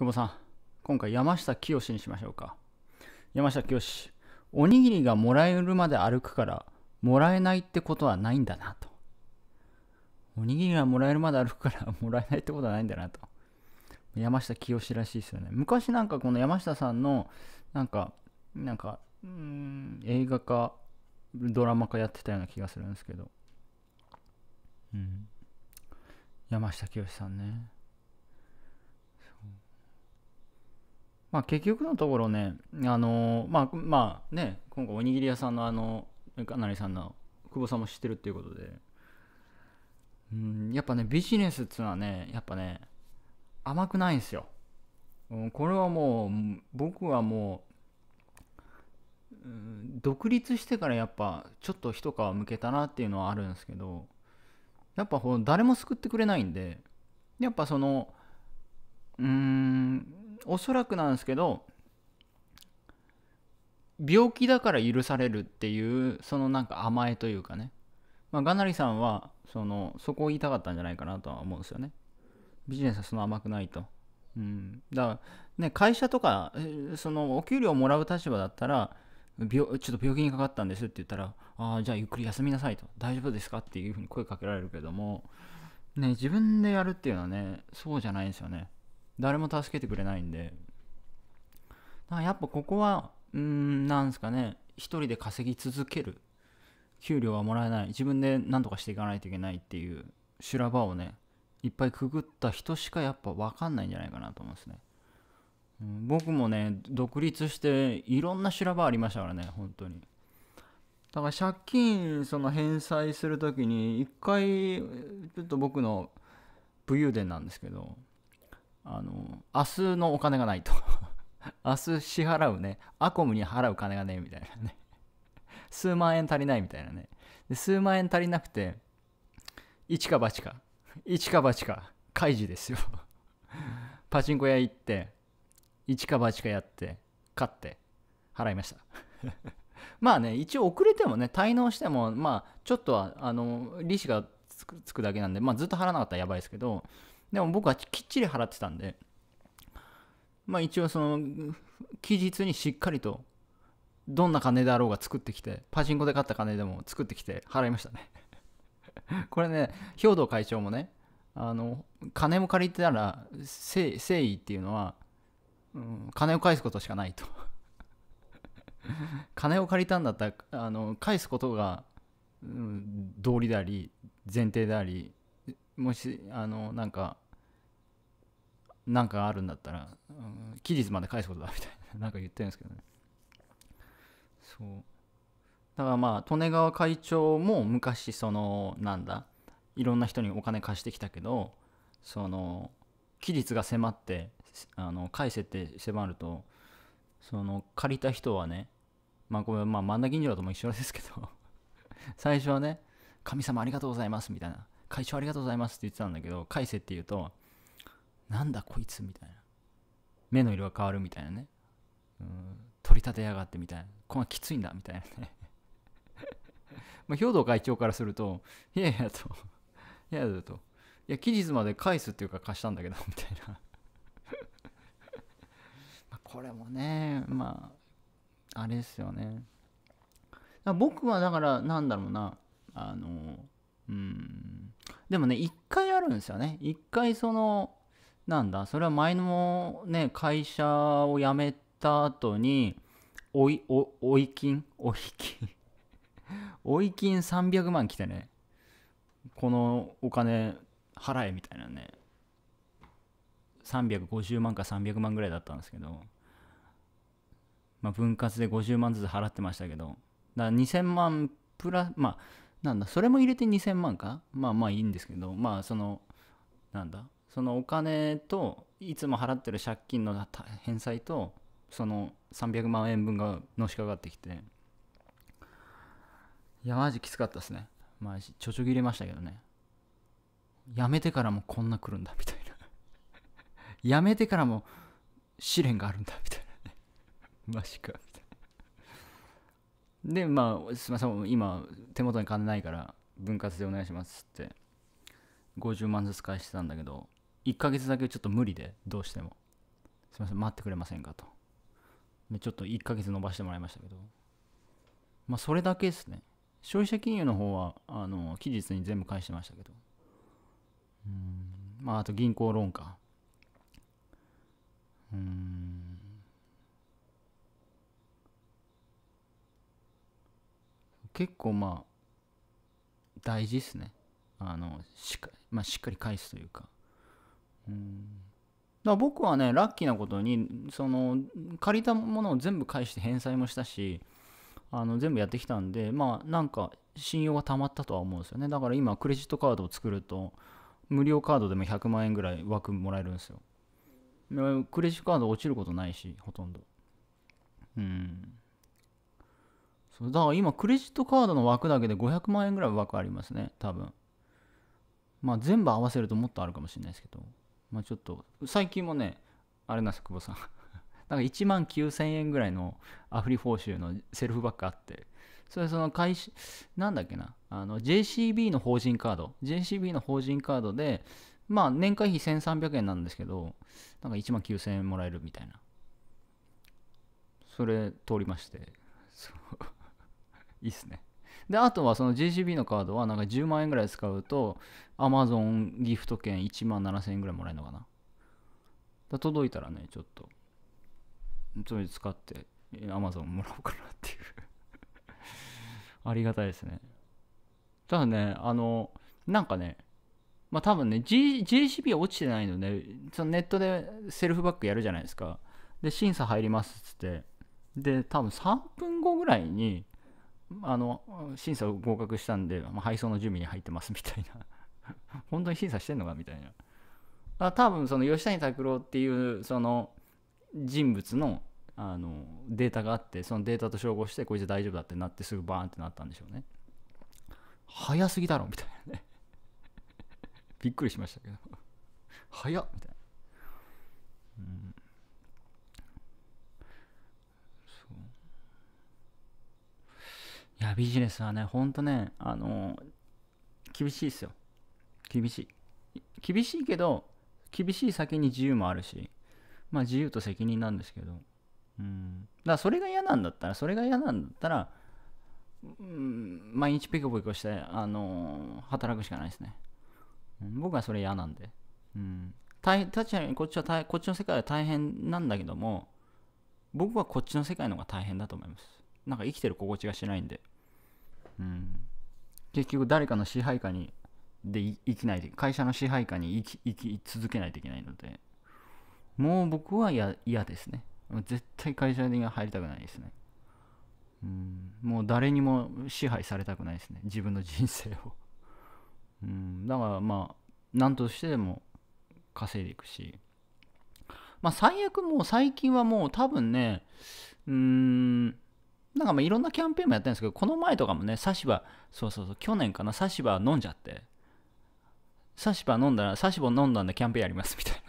久保さん、今回山下清にしましょうか。山下清、おにぎりがもらえるまで歩くから、もらえないってことはないんだなと。おにぎりがもらえるまで歩くから、もらえないってことはないんだなと。山下清らしいですよね。昔なんかこの山下さんの、なんか、なんか、うん、映画か、ドラマかやってたような気がするんですけど。うん。山下清さんね。まあ、結局のところね、あのー、まあ、まあね、今回おにぎり屋さんのあの、かなりさんの久保さんも知ってるっていうことで、うん、やっぱね、ビジネスっつうのはね、やっぱね、甘くないんですよ。うん、これはもう、僕はもう、うん、独立してからやっぱちょっと一皮むけたなっていうのはあるんですけどやっぱ誰も救ってくれないんでやっぱそのうんおそらくなんですけど病気だから許されるっていうそのなんか甘えというかね、まあ、ガナリさんはそのそこを言いたかったんじゃないかなとは思うんですよねビジネスはその甘くないと、うん、だからね会社とかそのお給料をもらう立場だったらちょっと病気にかかったんですって言ったらああじゃあゆっくり休みなさいと大丈夫ですかっていうふうに声かけられるけどもね自分でやるっていうのはねそうじゃないんですよね誰も助けてくれないんでだからやっぱここはうんなんすかね一人で稼ぎ続ける給料はもらえない自分で何とかしていかないといけないっていう修羅場をねいっぱいくぐった人しかやっぱ分かんないんじゃないかなと思うんですね、うん、僕もね独立していろんな修羅場ありましたからね本当にだから借金その返済する時に一回ちょっと僕の武勇伝なんですけどあの、明日のお金がないと。明日支払うね、アコムに払う金がね、みたいなね。数万円足りないみたいなね。で数万円足りなくて、一か八か、一か八か、開示ですよ。パチンコ屋行って、一か八かやって、勝って、払いました。まあね、一応遅れてもね、滞納しても、まあ、ちょっとは、あの、利子がつくだけなんで、まあ、ずっと払わなかったらやばいですけど、でも僕はきっちり払ってたんで、まあ一応その、期日にしっかりと、どんな金であろうが作ってきて、パチンコで買った金でも作ってきて払いましたね これね、兵藤会長もね、あの、金も借りてたら、誠意っていうのは、うん、金を返すことしかないと 金を借りたんだったら、あの、返すことが、うん、道理であり、前提であり、もしあのなんかなんかあるんだったら、うん、期日まで返すことだみたいななんか言ってるんですけどねそうだからまあ利根川会長も昔そのなんだいろんな人にお金貸してきたけどその期日が迫ってあの返せって迫るとその借りた人はねまあこれまあん中銀次郎とも一緒ですけど最初はね神様ありがとうございますみたいな会長ありがとうございますって言ってたんだけど、返せって言うと、なんだこいつみたいな。目の色が変わるみたいなね。うん取り立てやがってみたいな。こんなきついんだみたいなね。まあ、兵頭会長からすると、いやいやと、いやいやと、いや、期日まで返すっていうか貸したんだけど、みたいな。これもね、まあ、あれですよね。僕はだから、なんだろうな、あの、うん、でもね、一回あるんですよね。一回その、なんだ、それは前のね、会社を辞めた後に、おい、お、おい金おい金 おい金300万来てね、このお金払えみたいなね、350万か300万ぐらいだったんですけど、まあ、分割で50万ずつ払ってましたけど、だから2000万プラ、まあ、なんだ、それも入れて2000万かまあまあいいんですけど、まあその、なんだ、そのお金と、いつも払ってる借金の返済と、その300万円分がのしかかってきて、いや、マジきつかったですね。まあ、ちょちょぎれましたけどね。やめてからもこんな来るんだ、みたいな やめてからも試練があるんだ、みたいなね マジかでまあすいません今手元に金ないから分割でお願いしますって50万ずつ返してたんだけど1ヶ月だけちょっと無理でどうしてもすいません待ってくれませんかとでちょっと1ヶ月延ばしてもらいましたけどまあそれだけですね消費者金融の方はあの期日に全部返してましたけどうんまああと銀行ローンか結構まあ大事ですねあのしっか,、まあ、しっかり返すというかうんだから僕はねラッキーなことにその借りたものを全部返して返済もしたしあの全部やってきたんでまあなんか信用がたまったとは思うんですよねだから今クレジットカードを作ると無料カードでも100万円ぐらい枠もらえるんですよクレジットカード落ちることないしほとんどうんそうだから今クレジットカードの枠だけで500万円ぐらい枠ありますね多分まあ全部合わせるともっとあるかもしれないですけどまあちょっと最近もねあれなんです久保さん なんか1万9000円ぐらいのアフリ報酬のセルフバッグあってそれその会社なんだっけなあの JCB の法人カード JCB の法人カードでまあ年会費1300円なんですけどなんか1万9000円もらえるみたいなそれ通りましてそういいっすね。で、あとはその JCB のカードはなんか10万円ぐらい使うと Amazon ギフト券1万7000円ぐらいもらえるのかな。だ届いたらね、ちょっと、それ使って Amazon もらおうかなっていう ありがたいですね。ただね、あの、なんかね、まあ多分ね、G、JCB は落ちてないので、そのネットでセルフバックやるじゃないですか。で、審査入りますっつって。で、多分3分後ぐらいに、あの審査を合格したんで、まあ、配送の準備に入ってますみたいな 本当に審査してんのかみたいなあ多分その吉谷拓郎っていうその人物のあのデータがあってそのデータと照合してこいつ大丈夫だってなってすぐバーンってなったんでしょうね早すぎだろみたいなね びっくりしましたけど早っみたいなうんビジネスはね、ほんとね、あの厳しいですよ。厳しい。厳しいけど、厳しい先に自由もあるし、まあ自由と責任なんですけど、うん。だからそれが嫌なんだったら、それが嫌なんだったら、うん、毎日ピコピコして、あの働くしかないですね。うん、僕はそれ嫌なんで。うん。大確かにこっちはこっちの世界は大変なんだけども、僕はこっちの世界の方が大変だと思います。なんか生きてる心地がしないんで。うん、結局誰かの支配下にで生きない会社の支配下に生き生き続けないといけないのでもう僕は嫌ですね絶対会社に入りたくないですね、うん、もう誰にも支配されたくないですね自分の人生を、うん、だからまあ何としてでも稼いでいくしまあ最悪もう最近はもう多分ねうーんなんかまあいろんなキャンペーンもやってるんですけど、この前とかもね、サシバ、そうそうそう、去年かな、サシバ飲んじゃって、サシバ飲んだら、サシバ飲んだんでキャンペーンやりますみたい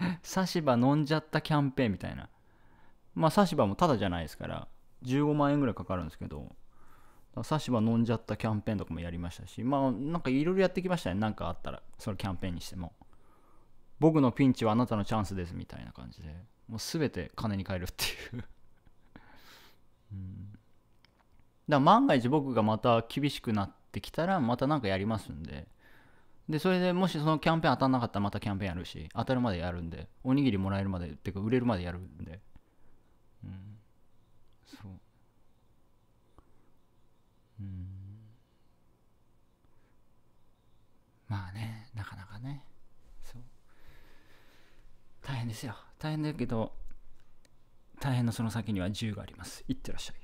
なね サシバ飲んじゃったキャンペーンみたいな。まあサシバもタダじゃないですから、15万円ぐらいかかるんですけど、サシバ飲んじゃったキャンペーンとかもやりましたし、まあなんかいろいろやってきましたね、なんかあったら、そのキャンペーンにしても。僕のピンチはあなたのチャンスですみたいな感じで、もう全て金に変えるっていううん、だから万が一僕がまた厳しくなってきたらまた何かやりますんででそれでもしそのキャンペーン当たんなかったらまたキャンペーンやるし当たるまでやるんでおにぎりもらえるまでっていうか売れるまでやるんでうんそううんまあねなかなかねそう大変ですよ大変だけど大変のその先には自由があります。いってらっしゃい。